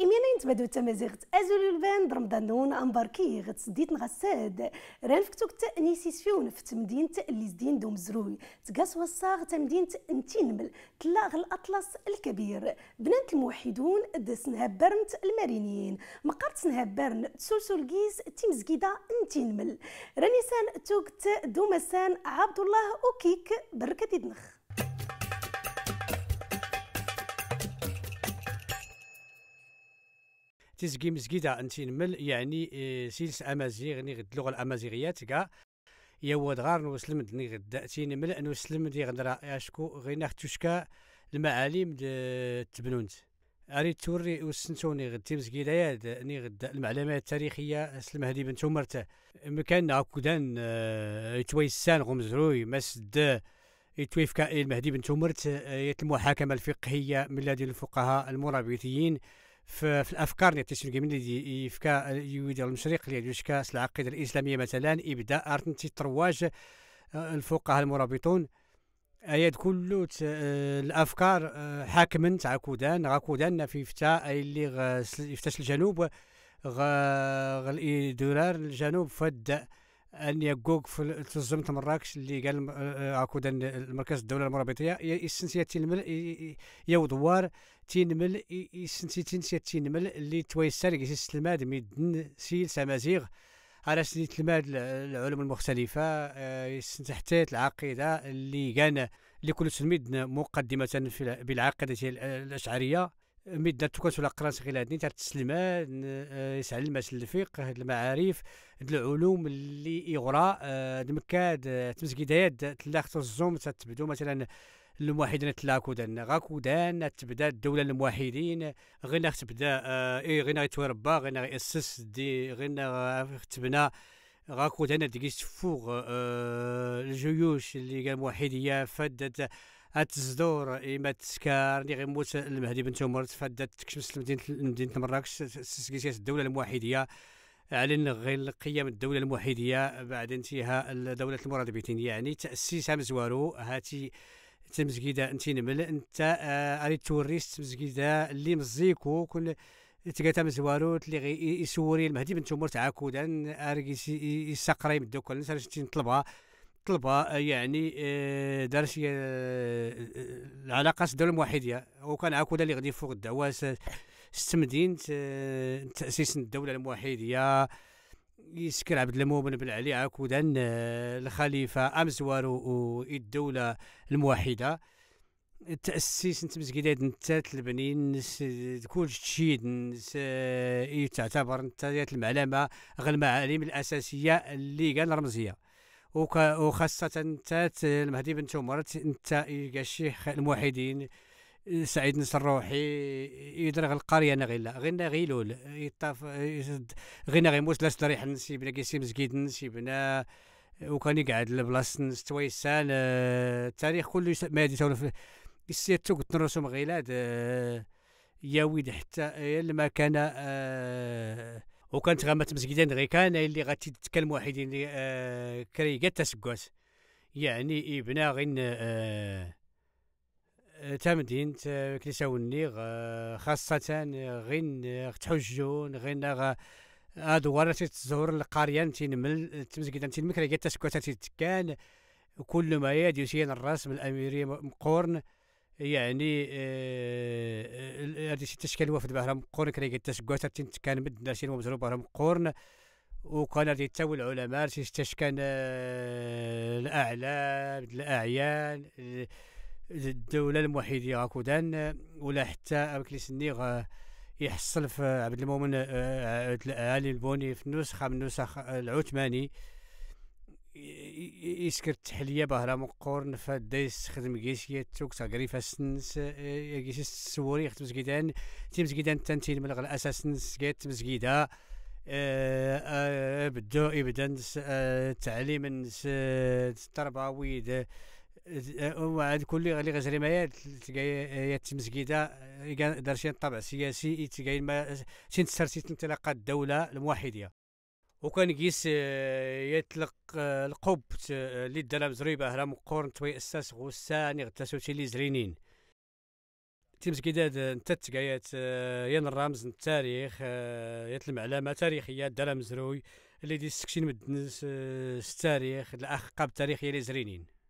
إمينا ينتبدو التمازيغت أزول البان رمضانون أنبار كي غتسديت نغساد ران فكتوك تأنيسي سفيون في مدينة اللي زدين دوم زروي تقاس وصاغ تمدينة انتينمل تلاغ الأطلس الكبير بنات الموحدون دس برنت المارينيين مقارت نهبرن تسلسل كيس تيمزقيدة انتينمل رانيسان توكت دومسان عبد الله أوكيك بركة دنخ تيزكي مزكيدة انت نمل يعني آه، سيلس امازيغ ني اللغة الامازيغيات كاع يا واد غار نوسلم ني تي تينمل نوسلم دي غدرا اشكو غينا تشكا المعالم تبنونت اريد توري وسنتوني غد تيمزكيدة يا ني غد المعلمات التاريخية اسلم هدي بن تومرت مكان هكودان آه، يتويسان غمزروي مسد يتويف المهدي بن تومرت آه، المحاكمة الفقهية من لدى الفقهاء المرابطيين في, في الافكار ديال شنو من اللي يفكا يودي المشرق اللي يشكا العقيده الاسلاميه مثلا ابداء ارتنتي ترواج آه، الفقهاء المرابطون اياد كل آه، الافكار آه، حاكما تاع كودان غاكودان في فتا اي اللي يفتاش الجنوب غ الدولار الجنوب فد ان جوج في تزمت مراكش اللي قال اكو المركز الدوله المرابطيه يسنسيا تنمل يا دوار تنمل يسنسي تنسي تنمل اللي تويسر يسس الماد ميدن سيل سامازيغ على سنية الماد العلوم المختلفة حتى العقيدة اللي كان لكل سلميد مقدمة بالعقيدة الأشعرية مدة تكون تكاس ولا قرانس غير هادني تسلمان آه، يسعل الماس الفقه هاد المعارف هاد العلوم اللي يغرى تمسكي آه، تمسكيدات تلاخ الزوم تتبدو مثلا الموحدين غاكو دان تبدا الدوله الموحدين غينا تبدا آه، اي غينا يتوربا غينا ياسس دي غير غاكو دان ديكيس فوق الجيوش اللي موحديه فدت التصدور ايما تسكار اللي غيموت المهدي بن عمر تفادى تكشمس مدينة مدينة مراكش تسكيس الدولة الموحدية أعلن غير قيام الدولة الموحدية بعد انتهاء دولة المراد بيتين يعني تأسيسها مزوارو هاتي تمزكيدا انت نمل انت آه، اريد توريست تمزكيدا اللي مزيكو كل تقاتا مزوارو اللي غي يسوري المهدي بن عمر تعاكودا اريد يسقري من دوك الناس نطلبها طلبة يعني آه، دارت العلاقات آه، آه، الدوله الموحديه وكان عاكودا اللي غادي فوق ست استمدين تاسيس الدوله الموحديه يسكر عبد المؤمن بن علي عاكودا الخليفه امزوار الدوله الموحده تاسيس نت مسكيدات نتات البنين كل شيء تعتبر نتات المعلمه غير المعالم الاساسيه اللي كان رمزيه وخاصة انت المهدي بن تومر انت كاع الشيخ الموحدين سعيد نصر روحي يدرغ القرية نغيلا غينا غيلول يطاف غينا غيموس لا صدريح نسيبنا كيسي مزكيد نسيبنا وكان يقعد لبلاصة ستويسان آه، التاريخ كله ما هادي تولف السير توقت نرسم غيلاد آه، يا ويد حتى المكان وكانت غامات مسجدين غي كان اللي غادي تتكلم وحيدين اللي آه كريقة تسكوات يعني ابنا غين آه, آه، تمدين كنيساوني آه، خاصة آه، غين تحجون غين غا ادوار تزور القرية تنمل تمسكدان تنمل كريقة تسكوات تتكان كل ما يدي الراس من الاميري مقورن يعني آه، آه، هذه تشكال وفد بهرم قرن كان يتسقوات كان مد ناشين ومزروب بهرم قرن وكان غادي تا العلماء تشكان الاعلام الاعيان الدوله الموحديه دان ولا حتى مكليس النيغ آه، يحصل في عبد المؤمن علي البوني في النسخه من النسخ العثماني يسكر التحلية بهلا مقور فاد دايس خدم كيسيا توك تاكري سنس كيسي السوري خدم زكيدان تيم زكيدان تنتين ملغ الاساس تيم مزكيدة آه، آه، بدو ابدا آه، تعليم التربوي التربة ويد كل اللي غزري ما تلقاي تمزكيدة دار شي طابع سياسي تلقاي ما تنتسرسيت انطلاقات الدولة الموحدية وكان قيس آه، يطلق آه، القب اللي آه، دار بزريبه هلا مقورن توي اساس غسان غتاسو تي لي زرينين تيمس كيداد انت تقايات ين الرمز التاريخ يات المعلمه تاريخيه دار مزروي اللي دي سكشين مدنس التاريخ الاخ قاب تاريخيه لي زرينين